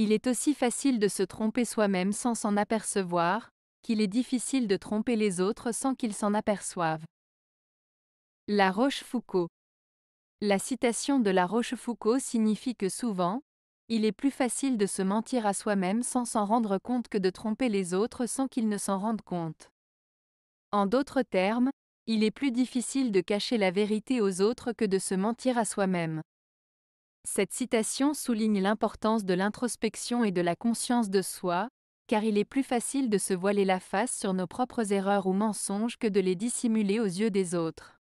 Il est aussi facile de se tromper soi-même sans s'en apercevoir, qu'il est difficile de tromper les autres sans qu'ils s'en aperçoivent. La Rochefoucauld La citation de La Rochefoucauld signifie que souvent, il est plus facile de se mentir à soi-même sans s'en rendre compte que de tromper les autres sans qu'ils ne s'en rendent compte. En d'autres termes, il est plus difficile de cacher la vérité aux autres que de se mentir à soi-même. Cette citation souligne l'importance de l'introspection et de la conscience de soi, car il est plus facile de se voiler la face sur nos propres erreurs ou mensonges que de les dissimuler aux yeux des autres.